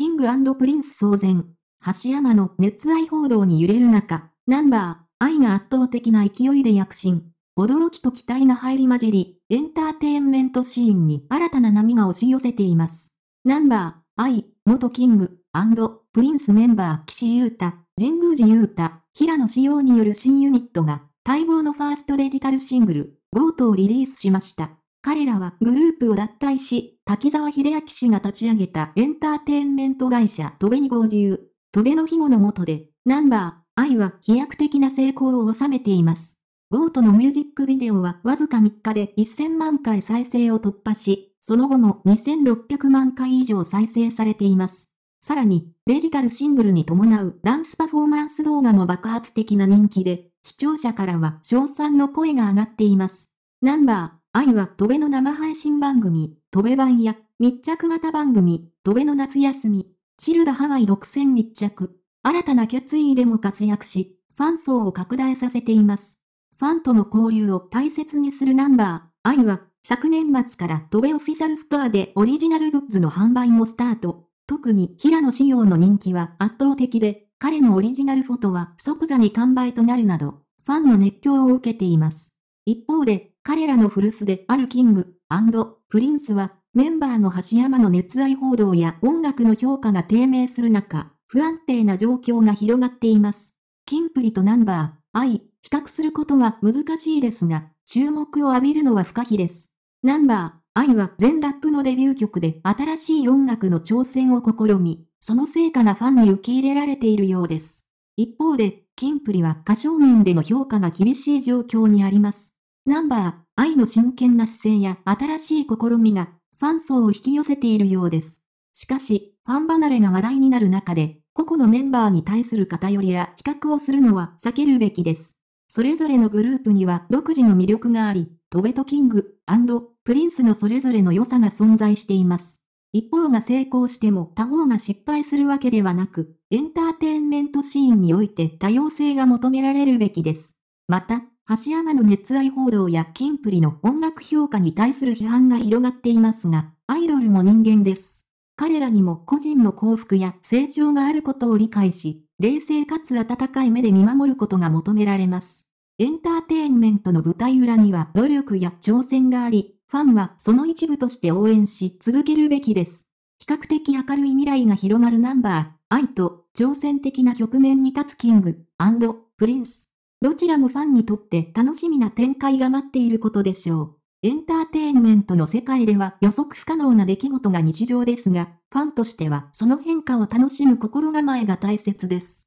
キングプリンス騒然。橋山の熱愛報道に揺れる中、ナンバー、愛が圧倒的な勢いで躍進。驚きと期待が入り混じり、エンターテインメントシーンに新たな波が押し寄せています。ナンバー、愛、元キング、プリンスメンバー岸優太、神宮寺優太、平野紫耀による新ユニットが、待望のファーストデジタルシングル、ゴートをリリースしました。彼らはグループを脱退し、滝沢秀明氏が立ち上げたエンターテインメント会社トベに合流。トベの庇護の下で、ナンバー、愛は飛躍的な成功を収めています。ゴートのミュージックビデオはわずか3日で1000万回再生を突破し、その後も2600万回以上再生されています。さらに、デジタルシングルに伴うダンスパフォーマンス動画も爆発的な人気で、視聴者からは称賛の声が上がっています。ナンバー、愛は、戸辺の生配信番組、戸辺版や、密着型番組、戸辺の夏休み、チルダハワイ独占密着、新たな決意でも活躍し、ファン層を拡大させています。ファンとの交流を大切にするナンバー、愛は、昨年末から戸辺オフィシャルストアでオリジナルグッズの販売もスタート。特に平野仕様の人気は圧倒的で、彼のオリジナルフォトは即座に完売となるなど、ファンの熱狂を受けています。一方で、彼らの古巣であるキングプリンスは、メンバーの橋山の熱愛報道や音楽の評価が低迷する中、不安定な状況が広がっています。キンプリとナンバー、愛、比較することは難しいですが、注目を浴びるのは不可避です。ナンバー、愛は全ラップのデビュー曲で新しい音楽の挑戦を試み、その成果がファンに受け入れられているようです。一方で、キンプリは歌唱面での評価が厳しい状況にあります。ナンバー、愛の真剣な姿勢や新しい試みが、ファン層を引き寄せているようです。しかし、ファン離れが話題になる中で、個々のメンバーに対する偏りや比較をするのは避けるべきです。それぞれのグループには独自の魅力があり、トベトキングアンド、プリンスのそれぞれの良さが存在しています。一方が成功しても他方が失敗するわけではなく、エンターテインメントシーンにおいて多様性が求められるべきです。また、橋山の熱愛報道やキンプリの音楽評価に対する批判が広がっていますが、アイドルも人間です。彼らにも個人の幸福や成長があることを理解し、冷静かつ温かい目で見守ることが求められます。エンターテインメントの舞台裏には努力や挑戦があり、ファンはその一部として応援し続けるべきです。比較的明るい未来が広がるナンバー、愛と挑戦的な局面に立つキング、プリンス。どちらもファンにとって楽しみな展開が待っていることでしょう。エンターテインメントの世界では予測不可能な出来事が日常ですが、ファンとしてはその変化を楽しむ心構えが大切です。